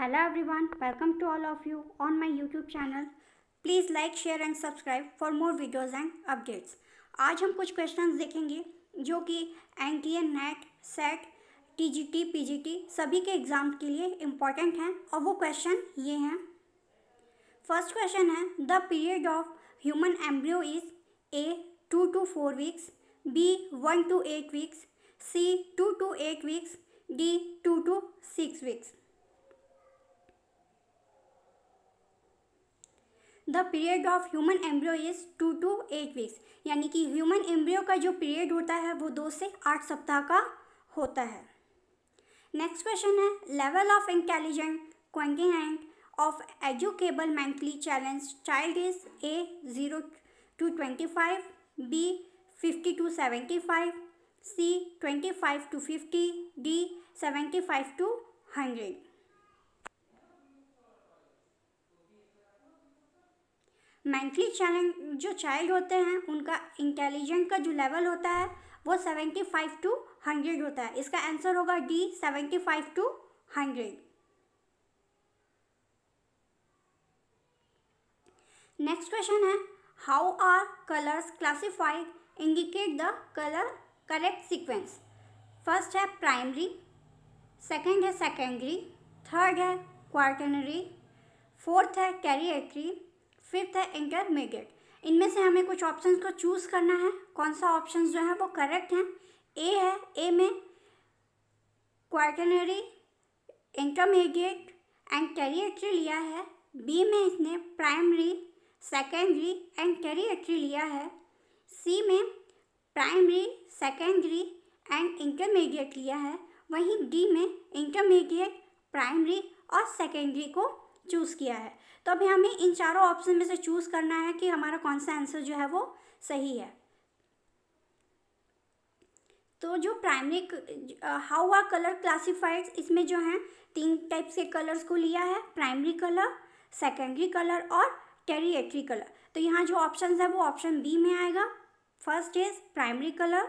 hello everyone welcome to all of you on my YouTube channel please like share and subscribe for more videos and updates आज हम कुछ questions देखेंगे जो कि N T A NET SET T G T P G T सभी के exam के लिए इम्पॉर्टेंट हैं और वो क्वेश्चन ये हैं फर्स्ट क्वेश्चन है the period of human embryo is A two to four weeks B one to eight weeks C two to eight weeks D two to six weeks the period of human embryo is two to eight weeks यानी कि human embryo का जो period होता है वो दो से आठ सप्ताह का होता है नेक्स्ट क्वेश्चन है level of intelligent continent of educable mentally challenge child is A zero to twenty five B fifty to seventy five C twenty five to fifty D seventy five to hundred mentally challenge जो child होते हैं उनका intelligent का जो level होता है वो seventy five to hundred होता है इसका आंसर होगा D seventy five to hundred next question है how are colours classified indicate the colour correct sequence first है प्राइमरी सेकेंड है सेकेंडरी थर्ड है क्वार्टनरी फोर्थ है कैरियट्री फिफ्थ है एंकर मेगेट इनमें से हमें कुछ ऑप्शन को चूज़ करना है कौन सा ऑप्शन जो है वो करेक्ट हैं ए है ए में क्वार्टनरी इंटरमीडिएट एंड टेरिटरी लिया है बी में इसने प्राइमरी सेकेंडरी एंड टेरिटरी लिया है सी में प्राइमरी सेकेंडरी एंड इंटरमीडिएट लिया है वहीं डी में इंटरमीडिएट प्राइमरी और सेकेंडरी को चूज़ किया है तो अभी हमें इन चारों ऑप्शन में से चूज़ करना है कि हमारा कौन सा आंसर जो है वो सही है तो जो primary how are colour classified इसमें जो हैं तीन टाइप्स के कलर्स को लिया है प्राइमरी कलर सेकेंडरी कलर और टेरिएटरी कलर तो यहाँ जो ऑप्शन है वो ऑप्शन बी में आएगा first is primary colour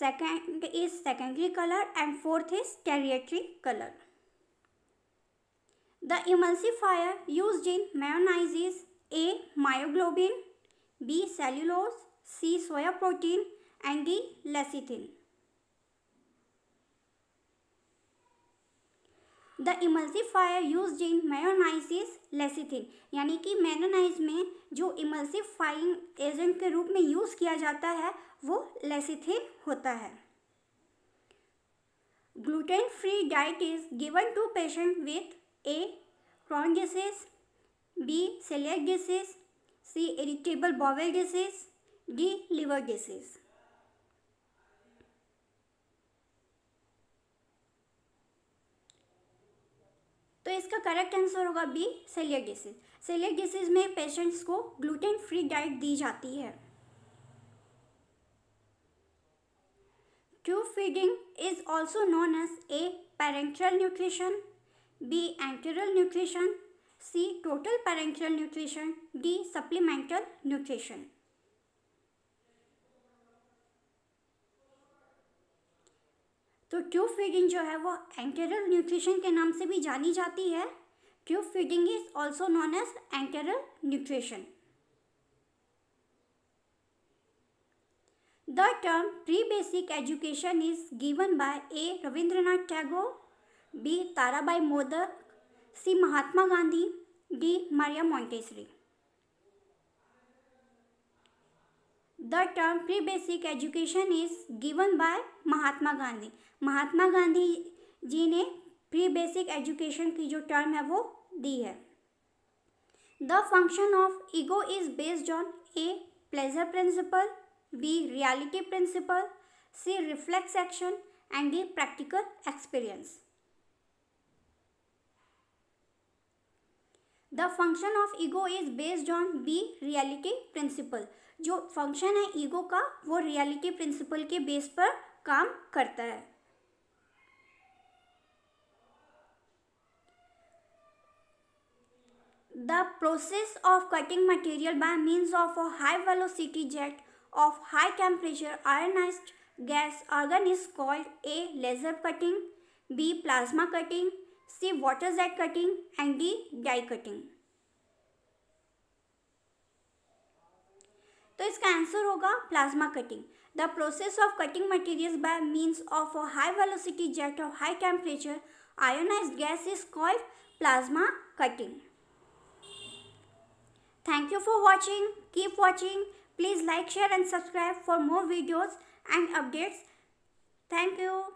second is secondary colour and fourth is tertiary colour the emulsifier use in mayonnaise A myoglobin B cellulose C soya protein and D lecithin the emulsifier use in mayonnaise lecithin यानी कि मैनोनाइज में जो emulsifying agent के रूप में use किया जाता है वो लेसिथिन होता है gluten free diet is given to patient with A Crohn diseases B celiac diseases C irritable bowel diseases D liver diseases तो इसका करेक्ट आंसर होगा B celiac diseases celiac diseases में पेशेंट्स को ग्लूटेन फ्री डाइट दी जाती है tube feeding is also known as A parenteral nutrition B enteral nutrition C total parental nutrition D supplemental nutrition तो tube feeding जो है वो एंकेरल न्यूट्रिशन के नाम से भी जानी जाती है tube feeding is also known as enteral nutrition the term pre basic education is given by A Rabindranath Tagore B Tarabai Modak C Mahatma Gandhi D Maria Montessori the term pre basic education is given by Mahatma Gandhi Mahatma Gandhi ji ने pre basic education की जो term है वो दी है the function of ego is based on A pleasure principle B reality principle C reflex action and D practical experience the function of ego is based on B reality principle जो function है ego का वो reality principal के base पर काम करता है the process of cutting material by means of a high velocity jet of high temperature ionize gas argon is called A laser cutting B plasma cutting C water jet cutting and D die cutting तो इसका answer होगा plasma cutting the process of cutting materials by means of a high velocity jet of high temperature ionize gas is called plasma cutting thank you for watching keep watching please like share and subscribe for more videos and updates thank you